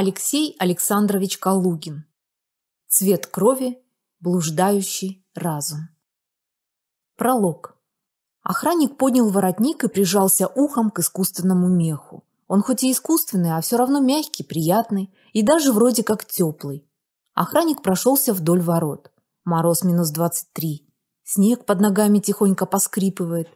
Алексей Александрович Калугин. Цвет крови, блуждающий разум. Пролог. Охранник поднял воротник и прижался ухом к искусственному меху. Он хоть и искусственный, а все равно мягкий, приятный и даже вроде как теплый. Охранник прошелся вдоль ворот. Мороз минус двадцать три. Снег под ногами тихонько поскрипывает.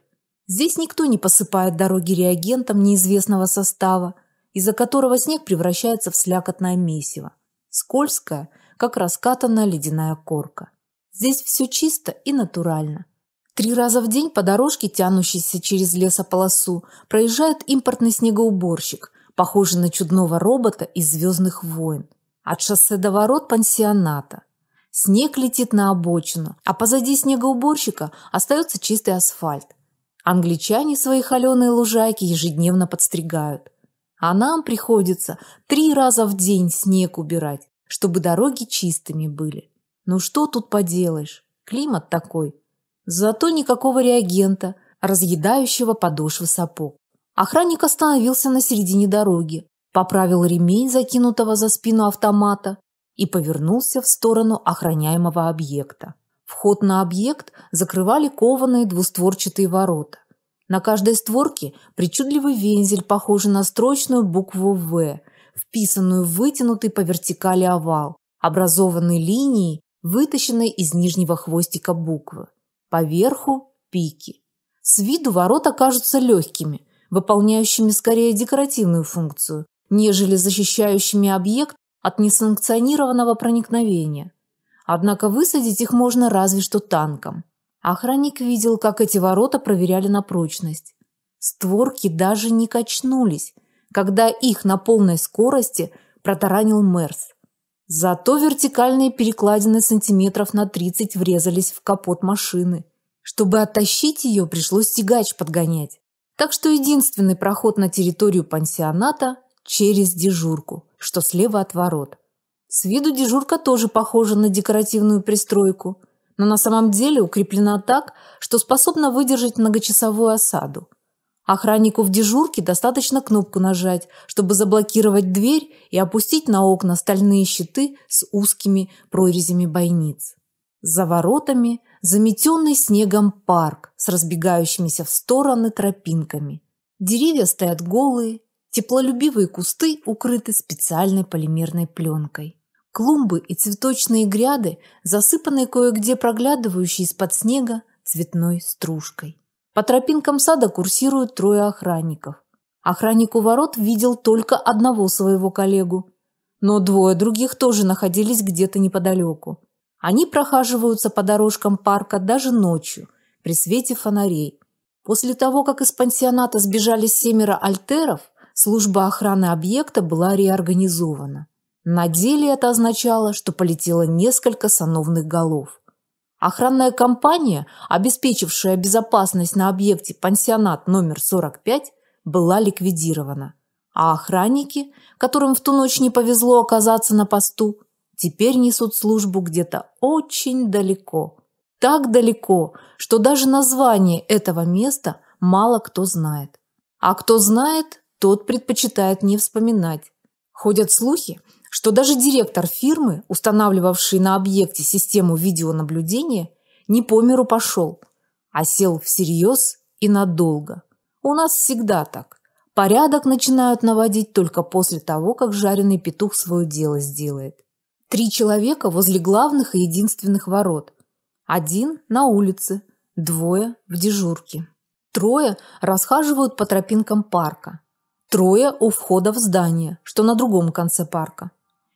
Здесь никто не посыпает дороги реагентом неизвестного состава, из-за которого снег превращается в слякотное месиво, скользкое, как раскатанная ледяная корка. Здесь все чисто и натурально. Три раза в день по дорожке, тянущейся через лесополосу, проезжает импортный снегоуборщик, похожий на чудного робота из «Звездных войн». От шоссе до ворот пансионата. Снег летит на обочину, а позади снегоуборщика остается чистый асфальт. Англичане свои холеные лужайки ежедневно подстригают. А нам приходится три раза в день снег убирать, чтобы дороги чистыми были. Ну что тут поделаешь? Климат такой. Зато никакого реагента, разъедающего подошвы сапог. Охранник остановился на середине дороги, поправил ремень, закинутого за спину автомата, и повернулся в сторону охраняемого объекта. Вход на объект закрывали кованые двустворчатые ворота. На каждой створке причудливый вензель, похожий на строчную букву «В», вписанную в вытянутый по вертикали овал, образованный линией, вытащенной из нижнего хвостика буквы. Поверху – пики. С виду ворота кажутся легкими, выполняющими скорее декоративную функцию, нежели защищающими объект от несанкционированного проникновения. Однако высадить их можно разве что танком – Охранник видел, как эти ворота проверяли на прочность. Створки даже не качнулись, когда их на полной скорости протаранил Мерс. Зато вертикальные перекладины сантиметров на 30 врезались в капот машины. Чтобы оттащить ее, пришлось тягач подгонять. Так что единственный проход на территорию пансионата через дежурку, что слева от ворот. С виду дежурка тоже похожа на декоративную пристройку – но на самом деле укреплена так, что способна выдержать многочасовую осаду. Охраннику в дежурке достаточно кнопку нажать, чтобы заблокировать дверь и опустить на окна стальные щиты с узкими прорезями бойниц. За воротами заметенный снегом парк с разбегающимися в стороны тропинками. Деревья стоят голые, теплолюбивые кусты укрыты специальной полимерной пленкой. Клумбы и цветочные гряды, засыпанные кое-где проглядывающей из-под снега цветной стружкой. По тропинкам сада курсируют трое охранников. Охранник у ворот видел только одного своего коллегу, но двое других тоже находились где-то неподалеку. Они прохаживаются по дорожкам парка даже ночью, при свете фонарей. После того, как из пансионата сбежали семеро альтеров, служба охраны объекта была реорганизована. На деле это означало, что полетело несколько сановных голов. Охранная компания, обеспечившая безопасность на объекте пансионат номер 45, была ликвидирована, а охранники, которым в ту ночь не повезло оказаться на посту, теперь несут службу где-то очень далеко. Так далеко, что даже название этого места мало кто знает. А кто знает, тот предпочитает не вспоминать. Ходят слухи, что даже директор фирмы, устанавливавший на объекте систему видеонаблюдения, не по миру пошел, а сел всерьез и надолго. У нас всегда так. Порядок начинают наводить только после того, как жареный петух свое дело сделает. Три человека возле главных и единственных ворот. Один на улице, двое в дежурке. Трое расхаживают по тропинкам парка. Трое у входа в здание, что на другом конце парка.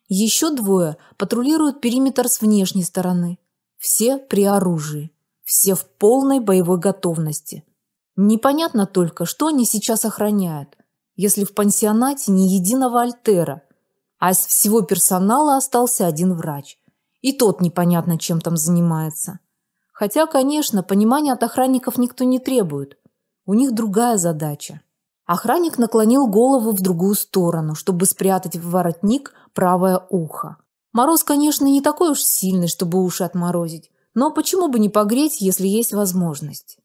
Еще двое патрулируют периметр с внешней стороны. Все при оружии, все в полной боевой готовности. Непонятно только, что они сейчас охраняют, если в пансионате ни единого альтера, а из всего персонала остался один врач. И тот непонятно, чем там занимается. Хотя, конечно, понимания от охранников никто не требует. У них другая задача. Охранник наклонил голову в другую сторону, чтобы спрятать в воротник правое ухо. Мороз, конечно, не такой уж сильный, чтобы уши отморозить, но почему бы не погреть, если есть возможность?